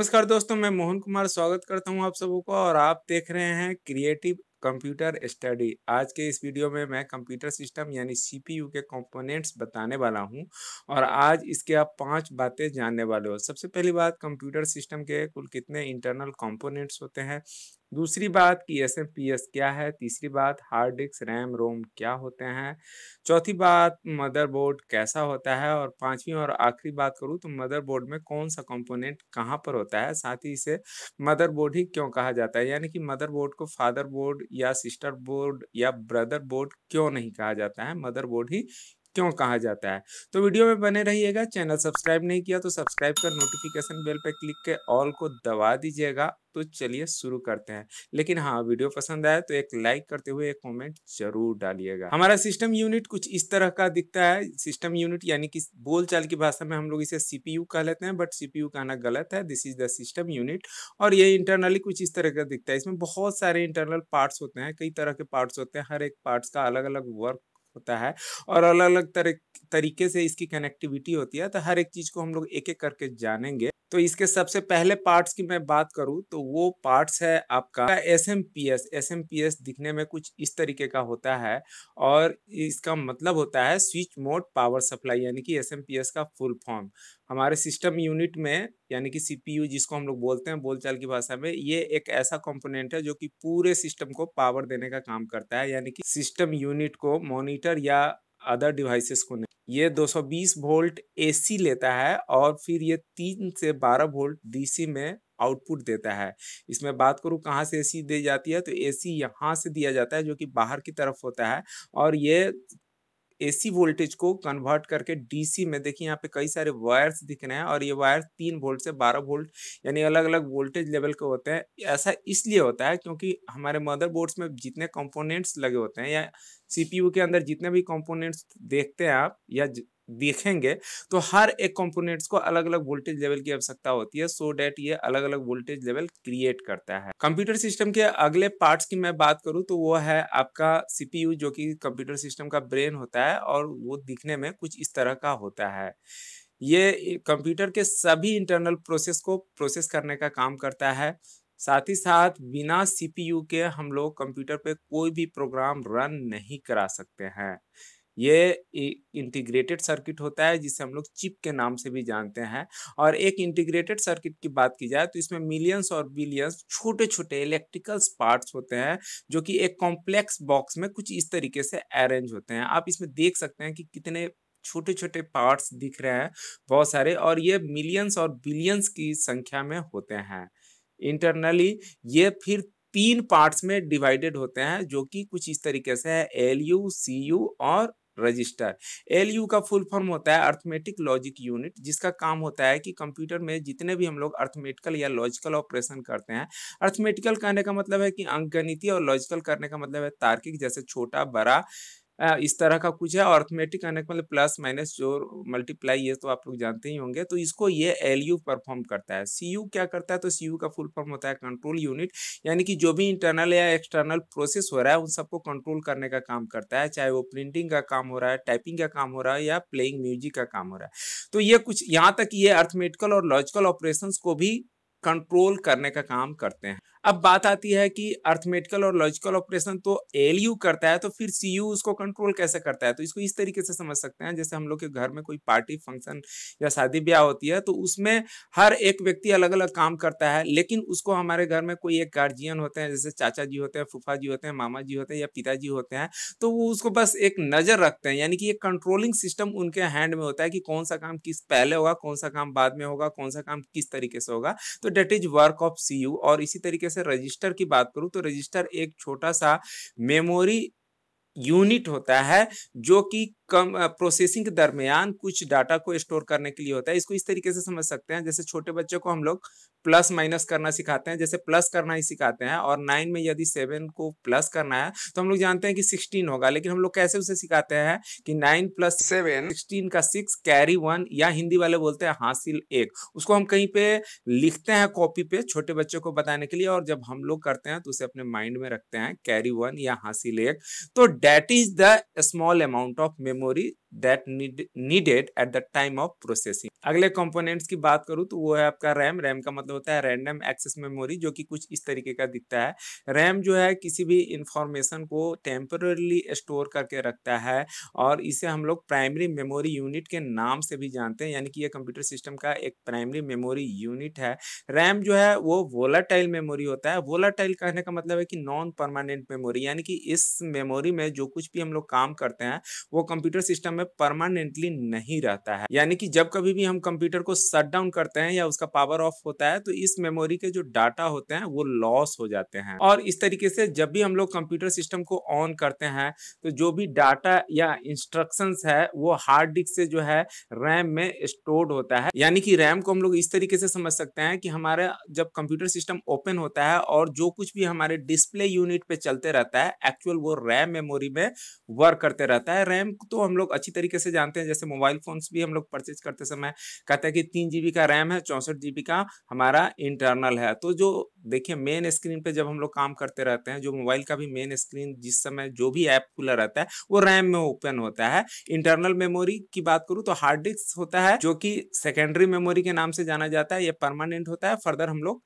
नमस्कार दोस्तों मैं मोहन कुमार स्वागत करता हूं आप सबों को और आप देख रहे हैं क्रिएटिव कंप्यूटर स्टडी आज के इस वीडियो में मैं कंप्यूटर सिस्टम यानी सीपीयू के कंपोनेंट्स बताने वाला हूं और आज इसके आप पांच बातें जानने वाले हो सबसे पहली बात कंप्यूटर सिस्टम के कुल कितने इंटरनल कंपोनेंट्स होते हैं दूसरी बात कि एस एम पी एस क्या है तीसरी बात हार्ड डिस्क रैम रोम क्या होते हैं चौथी बात मदरबोर्ड कैसा होता है और पांचवी और आखिरी बात करूँ तो मदरबोर्ड में कौन सा कंपोनेंट कहाँ पर होता है साथ ही इसे मदरबोर्ड ही क्यों कहा जाता है यानी कि मदरबोर्ड को फादर बोर्ड या सिस्टर बोर्ड या ब्रदर बोर्ड क्यों नहीं कहा जाता है मदरबोर्ड ही क्यों कहा जाता है तो वीडियो में बने रहिएगा चैनल सब्सक्राइब नहीं किया तो सब्सक्राइब कर नोटिफिकेशन बेल पर क्लिक के ऑल को दबा दीजिएगा तो चलिए शुरू करते हैं लेकिन हाँ वीडियो पसंद आया तो एक लाइक करते हुए एक कमेंट जरूर डालिएगा हमारा सिस्टम यूनिट कुछ इस तरह का दिखता है सिस्टम यूनिट यानी कि बोलचाल की भाषा में हम लोग इसे सीपीयू कह लेते हैं बट सीपीयू कहना गलत है this is the system unit और ये इंटरनली कुछ इस तरह का दिखता है इसमें बहुत सारे इंटरनल पार्ट्स होते हैं कई तरह के पार्ट्स होते हैं हर एक पार्ट्स का अलग अलग वर्क होता है और अलग अलग तरीके से इसकी कनेक्टिविटी होती है तो हर एक चीज़ को हम लोग एक एक करके जानेंगे तो इसके सबसे पहले पार्ट्स की मैं बात करूँ तो वो पार्ट्स है आपका S M P S S M P S दिखने में कुछ इस तरीके का होता है और इसका मतलब होता है स्विच मोड पावर सप्लाई यानी कि एस एम पी एस का फुल फॉर्म हमारे सिस्टम यूनिट में यानी कि सीपीयू जिसको हम लोग बोलते हैं बोलचाल की भाषा में ये एक ऐसा कंपोनेंट है जो कि पूरे सिस्टम को पावर देने का काम करता है यानी कि सिस्टम यूनिट को मॉनिटर या अदर डिवाइसेस को नहीं ये 220 वोल्ट एसी लेता है और फिर ये तीन से 12 वोल्ट डीसी में आउटपुट देता है इसमें बात करूँ कहाँ से एसी दी जाती है तो एसी यहाँ से दिया जाता है जो कि बाहर की तरफ होता है और ये एसी वोल्टेज को कन्वर्ट करके डीसी में देखिए यहाँ पे कई सारे वायर्स दिख रहे हैं और ये वायर्स तीन वोल्ट से बारह वोल्ट यानी अलग अलग वोल्टेज लेवल के होते हैं ऐसा इसलिए होता है क्योंकि हमारे मदरबोर्ड्स में जितने कंपोनेंट्स लगे होते हैं या सीपीयू के अंदर जितने भी कंपोनेंट्स देखते हैं आप या देखेंगे तो हर एक कंपोनेंट्स को अलग अलग वोल्टेज लेवल की आवश्यकता होती है सो डेट ये अलग अलग वोल्टेज लेवल क्रिएट करता है कंप्यूटर सिस्टम के अगले पार्ट्स की मैं बात करूँ तो वो है आपका सीपीयू जो कि कंप्यूटर सिस्टम का ब्रेन होता है और वो दिखने में कुछ इस तरह का होता है ये कंप्यूटर के सभी इंटरनल प्रोसेस को प्रोसेस करने का काम करता है साथ ही साथ बिना सीपीयू के हम लोग कंप्यूटर पे कोई भी प्रोग्राम रन नहीं करा सकते हैं ये इंटीग्रेटेड सर्किट होता है जिसे हम लोग चिप के नाम से भी जानते हैं और एक इंटीग्रेटेड सर्किट की बात की जाए तो इसमें मिलियंस और बिलियंस छोटे छोटे इलेक्ट्रिकल्स पार्ट्स होते हैं जो कि एक कॉम्प्लेक्स बॉक्स में कुछ इस तरीके से अरेंज होते हैं आप इसमें देख सकते हैं कि कितने छोटे छोटे पार्ट्स दिख रहे हैं बहुत सारे और ये मिलियंस और बिलियंस की संख्या में होते हैं इंटरनली ये फिर तीन पार्ट्स में डिवाइडेड होते हैं जो कि कुछ इस तरीके से है एल यू सी यू और रजिस्टर एल यू का फुल फॉर्म होता है अर्थमेटिक लॉजिक यूनिट जिसका काम होता है कि कंप्यूटर में जितने भी हम लोग अर्थमेटिकल या लॉजिकल ऑपरेशन करते हैं अर्थमेटिकल कहने का मतलब है कि अंकगणितीय और लॉजिकल करने का मतलब है तार्किक जैसे छोटा बड़ा इस तरह का कुछ है अर्थमेटिक मतलब प्लस माइनस जो मल्टीप्लाई ये तो आप लोग जानते ही होंगे तो इसको ये एल यू परफॉर्म करता है सी यू क्या करता है तो सी यू का फुल फॉर्म होता है कंट्रोल यूनिट यानी कि जो भी इंटरनल या एक्सटर्नल प्रोसेस हो रहा है उन सबको कंट्रोल करने का काम करता है चाहे वो प्रिंटिंग का काम हो रहा है टाइपिंग का काम हो रहा है या प्लेइंग म्यूजिक का काम हो रहा है तो ये कुछ यहाँ तक ये अर्थमेटिकल और लॉजिकल ऑपरेशन को भी कंट्रोल करने का काम करते हैं अब बात आती है कि अर्थमेटिकल और लॉजिकल ऑपरेशन तो एल करता है तो फिर सी उसको कंट्रोल कैसे करता है तो इसको इस तरीके से समझ सकते हैं जैसे हम लोग के घर में कोई पार्टी फंक्शन या शादी ब्याह होती है तो उसमें हर एक व्यक्ति अलग अलग काम करता है लेकिन उसको हमारे घर में कोई एक गार्जियन होते हैं जैसे चाचा जी होते हैं फूफा जी होते हैं मामा जी होते हैं या पिताजी होते हैं तो वो उसको बस एक नज़र रखते हैं यानी कि एक कंट्रोलिंग सिस्टम उनके हैंड में होता है कि कौन सा काम किस पहले होगा कौन सा काम बाद में होगा कौन सा काम किस तरीके से होगा तो that is work of C और इसी तरीके जैसे रजिस्टर की बात करूँ तो रजिस्टर एक छोटा सा मेमोरी यूनिट होता है जो कि कम प्रोसेसिंग के दरमियान कुछ डाटा को स्टोर करने के लिए होता है इसको इस तरीके से समझ सकते हैं जैसे छोटे बच्चों को हम लोग प्लस माइनस करना सिखाते हैं जैसे प्लस करना ही सिखाते हैं और नाइन में यदि सेवन को प्लस करना है तो हम लोग जानते हैं कि सिक्सटीन होगा लेकिन हम लोग कैसे उसे सिखाते हैं कि नाइन प्लस सेवन सिक्सटीन का सिक्स कैरी वन या हिंदी वाले बोलते हैं हासिल एक उसको हम कहीं पे लिखते हैं कॉपी पे छोटे बच्चों को बताने के लिए और जब हम लोग करते हैं तो उसे अपने माइंड में रखते हैं कैरी वन या हासिल एक तो that is the small amount of memory memory that needed at the time of processing अगले कंपोनेंट्स की बात करूँ तो वो है आपका रैम रैम का मतलब होता है रैंडम एक्सेस मेमोरी जो कि कुछ इस तरीके का दिखता है रैम जो है किसी भी इंफॉर्मेशन को टेम्परली स्टोर करके रखता है और इसे हम लोग प्राइमरी मेमोरी यूनिट के नाम से भी जानते हैं यानी कि यह कंप्यूटर सिस्टम का एक प्राइमरी मेमोरी यूनिट है रैम जो है वो वोलाटाइल मेमोरी होता है वोलाटाइल कहने का मतलब है कि नॉन परमानेंट मेमोरी यानी कि इस मेमोरी में जो कुछ भी हम लोग काम करते हैं वो कंप्यूटर सिस्टम में परमानेंटली नहीं रहता है यानी कि जब कभी भी हम कंप्यूटर को शट डाउन करते हैं या उसका पावर ऑफ होता है तो इस मेमोरी के जो डाटा होते हैं वो लॉस हो जाते हैं और इस तरीके से जब भी हम लोग कंप्यूटर सिस्टम को ऑन करते हैं तो जो भी डाटा या इंस्ट्रक्शन है वो हार्ड डिस्क से जो है रैम में स्टोर्ड होता है यानी कि रैम को हम लोग इस तरीके से समझ सकते हैं कि हमारे जब कंप्यूटर सिस्टम ओपन होता है और जो कुछ भी हमारे डिस्प्ले यूनिट पे चलते रहता है एक्चुअल वो रैम मेमोरी में वर्क करते रहता है रैम तो हम लोग अच्छी अच्छी तरीके से जानते हैं जैसे मोबाइल फोन्स भी हम लोग परचेज करते समय कहते हैं कि तीन जीबी का रैम है चौंसठ जीबी का हमारा इंटरनल है तो जो देखिए मेन स्क्रीन पे जब हम लोग काम करते रहते हैं जो मोबाइल का भी मेन स्क्रीन जिस समय जो भी ऐप खुला रहता है वो रैम में ओपन होता है इंटरनल मेमोरी की बात करूँ तो हार्ड डिस्क होता है जो कि सेकेंडरी मेमोरी के नाम से जाना जाता है ये परमानेंट होता है फर्दर हम लोग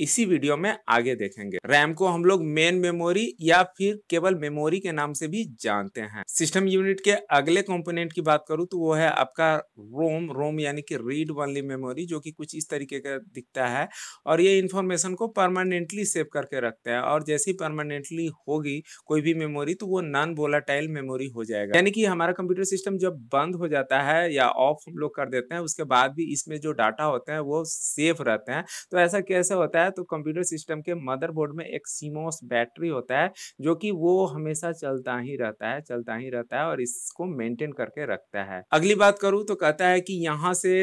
इसी वीडियो में आगे देखेंगे रैम को हम लोग मेन मेमोरी या फिर केवल मेमोरी के नाम से भी जानते हैं सिस्टम यूनिट के अगले कंपोनेंट की बात करूं तो वो है आपका रोम रोम यानी कि रीड वनली मेमोरी जो कि कुछ इस तरीके का दिखता है और ये इन्फॉर्मेशन को परमानेंटली सेव करके रखते हैं और जैसी परमानेंटली होगी कोई भी मेमोरी तो वो नॉन वोलाटाइल मेमोरी हो जाएगा यानी कि हमारा कंप्यूटर सिस्टम जब बंद हो जाता है या ऑफ हम लोग कर देते हैं उसके बाद भी इसमें जो डाटा होते हैं वो सेफ रहते हैं तो ऐसा कैसे होता है होता है तो कंप्यूटर सिस्टम के मदरबोर्ड में एक सीमोस बैटरी होता है जो कि वो हमेशा चलता ही रहता है चलता ही रहता है और इसको मेंटेन करके रखता है अगली बात करूं तो कहता है कि यहाँ से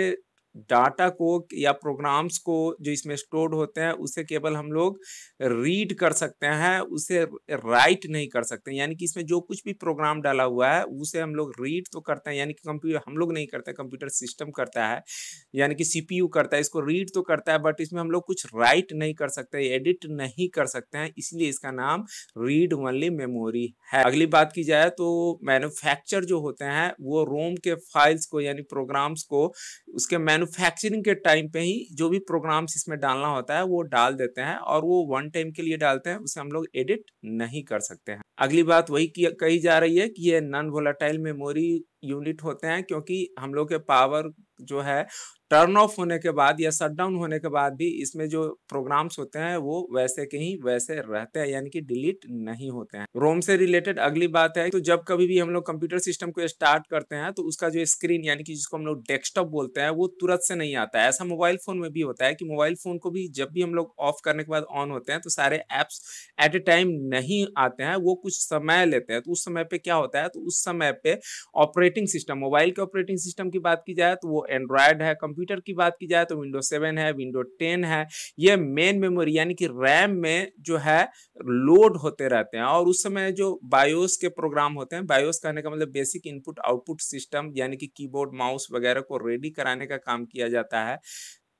डाटा को या प्रोग्राम्स को जो इसमें स्टोर्ड होते हैं उसे केवल हम लोग रीड कर सकते हैं उसे राइट नहीं कर सकते यानी कि इसमें जो कुछ भी प्रोग्राम डाला हुआ है उसे हम लोग रीड तो करते हैं यानी कि कंप्यूटर हम लोग नहीं करते कंप्यूटर सिस्टम करता है यानी कि सीपीयू करता है इसको रीड तो करता है बट इसमें हम लोग कुछ राइट नहीं कर सकते एडिट नहीं कर सकते हैं इसलिए इसका नाम रीड ओनली मेमोरी है अगली बात की जाए तो मैन्युफैक्चर जो होते हैं वो रोम के फाइल्स को यानी प्रोग्राम्स को उसके मैनु मैन्युफैक्चरिंग के टाइम पे ही जो भी प्रोग्राम्स इसमें डालना होता है वो डाल देते हैं और वो वन टाइम के लिए डालते हैं उसे हम लोग एडिट नहीं कर सकते हैं अगली बात वही कही जा रही है कि ये नॉन वोलाटाइल मेमोरी यूनिट होते हैं क्योंकि हम लोग के पावर जो है टर्न ऑफ होने के बाद या शट डाउन होने के बाद भी इसमें जो प्रोग्राम्स होते हैं वो वैसे के ही वैसे रहते हैं यानी कि डिलीट नहीं होते हैं रोम से रिलेटेड अगली बात है तो जब कभी भी हम लोग कंप्यूटर सिस्टम को स्टार्ट करते हैं तो उसका जो स्क्रीन यानी कि जिसको हम लोग डेस्कटॉप बोलते हैं वो तुरंत से नहीं आता है ऐसा मोबाइल फोन में भी होता है कि मोबाइल फोन को भी जब भी हम लोग ऑफ करने के बाद ऑन होते हैं तो सारे ऐप्स एट ए टाइम नहीं आते हैं वो कुछ समय लेते हैं तो उस समय पर क्या होता है तो उस समय पर ऑपरेटिंग सिस्टम मोबाइल के ऑपरेटिंग सिस्टम की बात की जाए तो वो एंड्रॉयड है कंप्यूटर कंप्यूटर की बात की जाए तो विंडो सेवन है विंडो टेन है ये मेन मेमोरी यानी कि रैम में जो है लोड होते रहते हैं और उस समय जो बायोस के प्रोग्राम होते हैं बायोस कहने का मतलब बेसिक इनपुट आउटपुट सिस्टम यानी कि कीबोर्ड माउस वगैरह को रेडी कराने का काम किया जाता है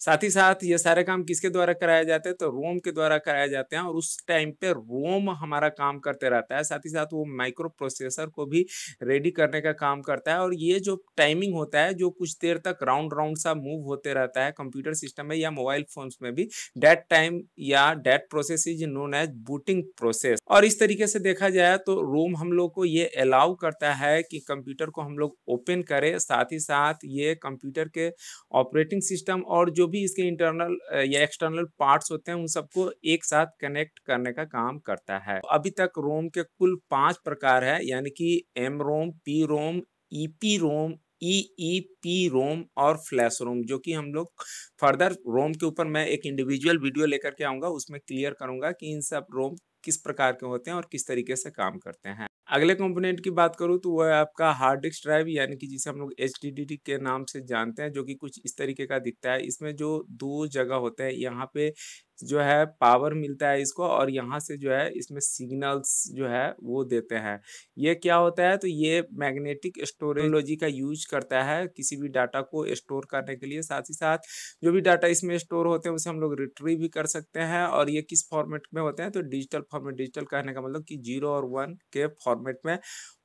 साथ ही साथ ये सारे काम किसके द्वारा कराए जाते हैं तो रोम के द्वारा कराए जाते हैं और उस टाइम पे रोम हमारा काम करते रहता है साथ ही साथ वो माइक्रो प्रोसेसर को भी रेडी करने का काम करता है और ये जो टाइमिंग होता है जो कुछ देर तक राउंड राउंड सा मूव होते रहता है कंप्यूटर सिस्टम में या मोबाइल फोन में भी डेट टाइम या that process is known as booting process और इस तरीके से देखा जाए तो रोम हम लोग को ये अलाउ करता है कि कंप्यूटर को हम लोग ओपन करें साथ ही साथ ये कंप्यूटर के ऑपरेटिंग सिस्टम और जो भी इसके इंटरनल या एक्सटर्नल पार्ट्स होते हैं उन सबको एक साथ कनेक्ट करने का काम करता है अभी तक रोम के कुल पांच प्रकार है यानी कि M ROM P ROM E e P ROM E E P ROM और फ्लैश रोम जो कि हम लोग फर्दर रोम के ऊपर मैं एक इंडिविजुअल वीडियो लेकर के आऊँगा उसमें क्लियर करूँगा कि इन सब रोम किस प्रकार के होते हैं और किस तरीके से काम करते हैं अगले कंपोनेंट की बात करूँ तो वह आपका हार्ड डिस्क ड्राइव यानी कि जिसे हम लोग एच के नाम से जानते हैं जो कि कुछ इस तरीके का दिखता है इसमें जो दो जगह होते हैं यहाँ पे जो है पावर मिलता है इसको और यहाँ से जो है इसमें सिग्नल्स जो है वो देते हैं ये क्या होता है तो ये मैग्नेटिक स्टोरेजोलॉजी का यूज करता है किसी भी डाटा को स्टोर करने के लिए साथ ही साथ जो भी डाटा इसमें स्टोर होते हैं उसे हम लोग रिट्री भी कर सकते हैं और ये किस फॉर्मेट में होते हैं तो डिजिटल फॉर्मेट डिजिटल कहने का मतलब कि जीरो और वन के फॉर्मेट में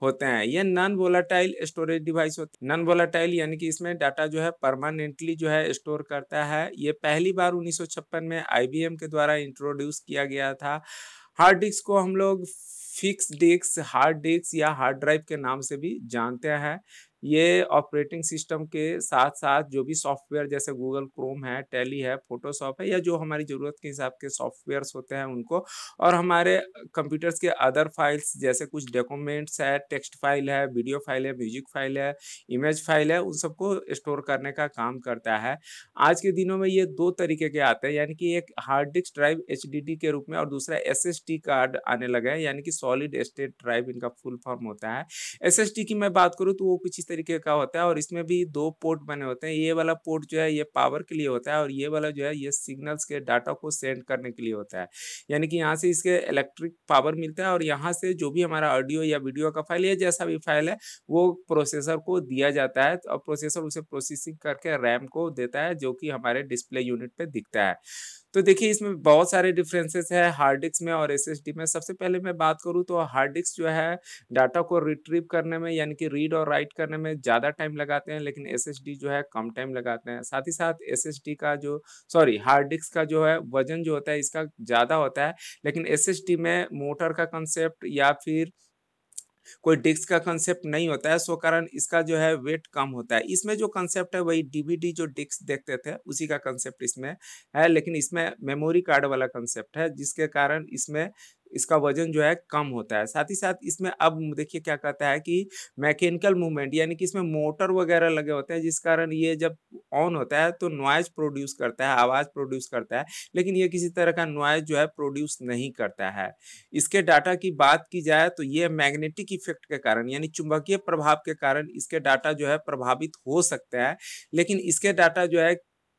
होते हैं ये नॉन वोलाटाइल स्टोरेज डिवाइस होते हैं नॉन वोलाटाइल यानी कि इसमें डाटा जो है परमानेंटली जो है स्टोर करता है ये पहली बार उन्नीस में आई आईबीएम के द्वारा इंट्रोड्यूस किया गया था हार्ड डिस्क को हम लोग फिक्स डिस्क हार्ड डिस्क या हार्ड ड्राइव के नाम से भी जानते हैं ये ऑपरेटिंग सिस्टम के साथ साथ जो भी सॉफ्टवेयर जैसे गूगल क्रोम है टैली है फोटोशॉप है या जो हमारी ज़रूरत के हिसाब के सॉफ्टवेयर्स होते हैं उनको और हमारे कंप्यूटर्स के अदर फाइल्स जैसे कुछ डॉक्यूमेंट्स है टेक्स्ट फाइल है वीडियो फाइल है म्यूजिक फाइल है इमेज फाइल है उन सबको स्टोर करने का काम करता है आज के दिनों में ये दो तरीके के आते हैं यानी कि एक हार्ड डिस्क ड्राइव एच के रूप में और दूसरा एस कार्ड आने लगे हैं यानी कि सॉलिड स्टेट ड्राइव इनका फुल फॉर्म होता है एस की मैं बात करूँ तो वो कुछ तरीके का होता है और इसमें भी दो पोर्ट बने होते हैं ये वाला पोर्ट जो है ये पावर के लिए होता है और ये वाला जो है ये सिग्नल्स के डाटा को सेंड करने के लिए होता है यानी कि यहाँ से इसके इलेक्ट्रिक पावर मिलता है और यहाँ से जो भी हमारा ऑडियो या वीडियो का फाइल या जैसा भी फाइल है वो प्रोसेसर को दिया जाता है और प्रोसेसर उसे प्रोसेसिंग करके रैम को देता है जो कि हमारे डिस्प्ले यूनिट पर दिखता है तो देखिए इसमें बहुत सारे डिफरेंसेस है हार्ड डिस्क में और एस में सबसे पहले मैं बात करूँ तो हार्ड डिस्क जो है डाटा को रिट्रीव करने में यानी कि रीड और राइट करने में ज़्यादा टाइम लगाते हैं लेकिन एस जो है कम टाइम लगाते हैं साथ ही साथ एस का जो सॉरी हार्ड डिस्क का जो है वजन जो होता है इसका ज़्यादा होता है लेकिन एस में मोटर का कंसेप्ट या फिर कोई डिस्क का कंसेप्ट नहीं होता है सो कारण इसका जो है वेट कम होता है इसमें जो कंसेप्ट है वही डीवीडी जो डिस्क देखते थे उसी का कंसेप्ट इसमें है लेकिन इसमें मेमोरी कार्ड वाला कंसेप्ट है जिसके कारण इसमें इसका वजन जो है कम होता है साथ ही साथ इसमें अब देखिए क्या कहता है कि मैकेनिकल मूवमेंट यानी कि इसमें मोटर वगैरह लगे होते हैं जिस कारण ये जब ऑन होता है तो नॉइज प्रोड्यूस करता है आवाज़ प्रोड्यूस करता है लेकिन ये किसी तरह का नॉइज जो है प्रोड्यूस नहीं करता है इसके डाटा की बात की जाए तो ये मैग्नेटिक इफेक्ट के कारण यानी चुंबकीय प्रभाव के कारण इसके डाटा जो है प्रभावित हो सकते हैं लेकिन इसके डाटा जो है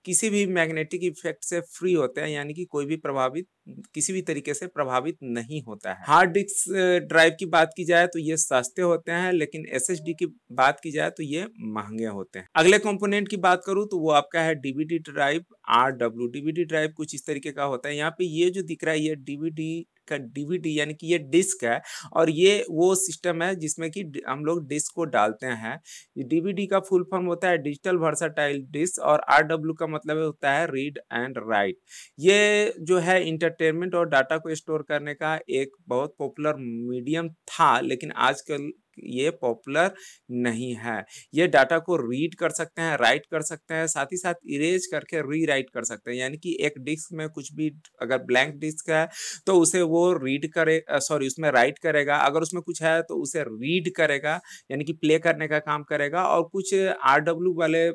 किसी भी मैग्नेटिक इफेक्ट से फ्री होते हैं यानी कि कोई भी प्रभावित किसी भी तरीके से प्रभावित नहीं होता है हार्ड डिस्क ड्राइव की बात की जाए तो ये सस्ते होते हैं लेकिन एस की बात की जाए तो ये महंगे होते हैं अगले कंपोनेंट की बात करूँ तो वो आपका है DVD drive R W DVD drive कुछ इस तरीके का होता है यहाँ पे ये जो दिख रहा है ये डीवीडी का डीवीडी यानी कि ये डिस्क है और ये वो सिस्टम है जिसमें कि हम लोग डिस्क को डालते हैं डीवीडी का फुल फॉर्म होता है डिजिटल वर्साटाइल डिस्क और आरडब्ल्यू का मतलब होता है रीड एंड राइट ये जो है इंटरटेनमेंट और डाटा को स्टोर करने का एक बहुत पॉपुलर मीडियम था लेकिन आजकल ये पॉपुलर नहीं है ये डाटा को रीड कर सकते हैं राइट कर सकते हैं साथ ही साथ इरेज करके री कर सकते हैं यानी कि एक डिस्क में कुछ भी अगर ब्लैंक डिस्क है तो उसे वो रीड करे सॉरी उसमें राइट करेगा अगर उसमें कुछ है तो उसे रीड करेगा यानी कि प्ले करने का काम करेगा और कुछ आर वाले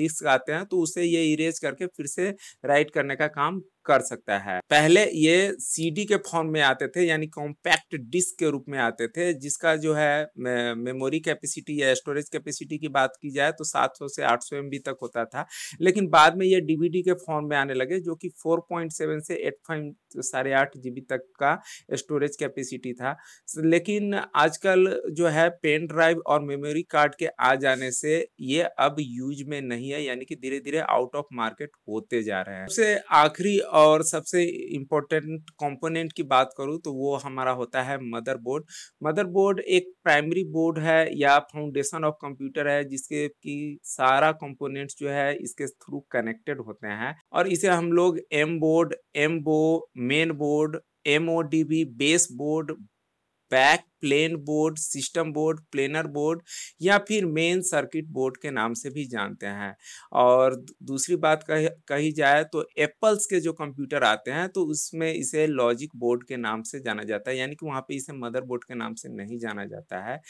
डिस्क आते हैं तो उसे ये इरेज करके फिर से राइट करने का काम कर सकता है पहले ये सीडी के फॉर्म में आते थे यानी कॉम्पैक्ट डिस्क के रूप में आते थे जिसका जो है मेमोरी कैपेसिटी या स्टोरेज कैपेसिटी की बात की जाए तो 700 से 800 सौ तक होता था लेकिन बाद में ये डीवीडी के फॉर्म में आने लगे जो कि 4.7 से एट पॉइंट साढ़े आठ जी तक का स्टोरेज कैपेसिटी था लेकिन आजकल जो है पेन ड्राइव और मेमोरी कार्ड के आ जाने से ये अब यूज में नहीं है यानी कि धीरे धीरे आउट ऑफ मार्केट होते जा रहे हैं सबसे आखिरी और सबसे इम्पोर्टेंट कंपोनेंट की बात करूँ तो वो हमारा होता है मदरबोर्ड मदरबोर्ड एक प्राइमरी बोर्ड है या फाउंडेशन ऑफ कंप्यूटर है जिसके की सारा कंपोनेंट्स जो है इसके थ्रू कनेक्टेड होते हैं और इसे हम लोग एम बोर्ड एम बो main board M O D B base board pack plane board system board planar board या फिर मेन सर्किट बोर्ड के नाम से भी जानते हैं और दूसरी बात कह, कही जाए तो एप्पल्स के जो कंप्यूटर आते हैं तो उसमें इसे लॉजिक बोर्ड के नाम से जाना जाता है यानी कि वहाँ पे इसे मदर बोर्ड के नाम से नहीं जाना जाता है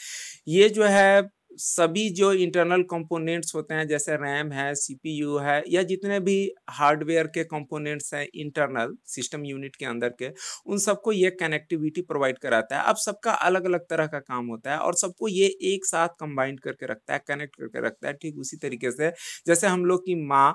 ये जो है सभी जो इंटरनल कंपोनेंट्स होते हैं जैसे रैम है सीपीयू है या जितने भी हार्डवेयर के कंपोनेंट्स हैं इंटरनल सिस्टम यूनिट के अंदर के उन सबको ये कनेक्टिविटी प्रोवाइड कराता है अब सबका अलग अलग तरह का काम होता है और सबको ये एक साथ कंबाइंड करके रखता है कनेक्ट करके रखता है ठीक उसी तरीके से जैसे हम लोग की माँ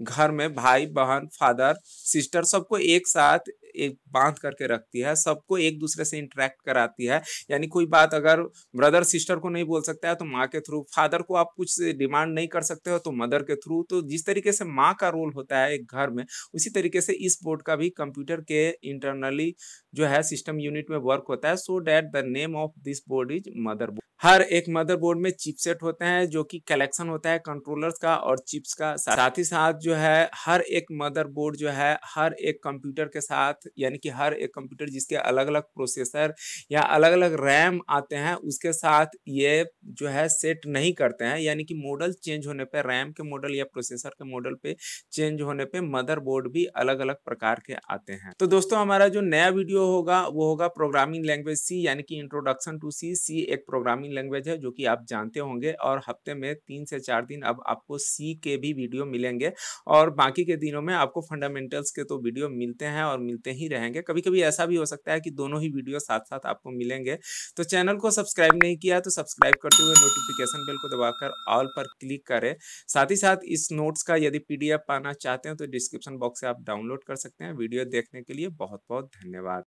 घर में भाई बहन फादर सिस्टर सबको एक साथ एक बांध करके रखती है सबको एक दूसरे से इंटरेक्ट कराती है यानी कोई बात अगर ब्रदर सिस्टर को नहीं बोल सकता है तो माँ के थ्रू फादर को आप कुछ डिमांड नहीं कर सकते हो तो मदर के थ्रू तो जिस तरीके से माँ का रोल होता है एक घर में उसी तरीके से इस बोर्ड का भी कंप्यूटर के इंटरनली जो है सिस्टम यूनिट में वर्क होता है so that the name of this board is mother board हर एक मदरबोर्ड में चिपसेट होते हैं जो कि कलेक्शन होता है कंट्रोलर्स का और चिप्स का साथ ही साथ जो है हर एक मदरबोर्ड जो है हर एक कंप्यूटर के साथ यानी कि हर एक कंप्यूटर जिसके अलग अलग प्रोसेसर या अलग अलग रैम आते हैं उसके साथ ये जो है सेट नहीं करते हैं यानी कि मॉडल चेंज होने पर रैम के मॉडल या प्रोसेसर के मॉडल पे चेंज होने पर मदर भी अलग अलग प्रकार के आते हैं तो दोस्तों हमारा जो नया वीडियो होगा वो होगा प्रोग्रामिंग लैंग्वेज सी यानी कि इंट्रोडक्शन टू सी सी एक प्रोग्रामिंग लैंग्वेज है जो कि आप जानते होंगे और हफ्ते में तीन से चार दिन अब आपको सी के भी वीडियो मिलेंगे और बाकी के दिनों में आपको फंडामेंटल्स के तो वीडियो मिलते हैं और मिलते ही रहेंगे कभी कभी ऐसा भी हो सकता है कि दोनों ही वीडियो साथ साथ आपको मिलेंगे तो चैनल को सब्सक्राइब नहीं किया तो सब्सक्राइब करते हुए नोटिफिकेशन बेल को दबाकर ऑल पर क्लिक करें साथ ही साथ इस नोट्स का यदि पीडीएफ पाना चाहते हैं तो डिस्क्रिप्शन बॉक्स से आप डाउनलोड कर सकते हैं वीडियो देखने के लिए बहुत बहुत धन्यवाद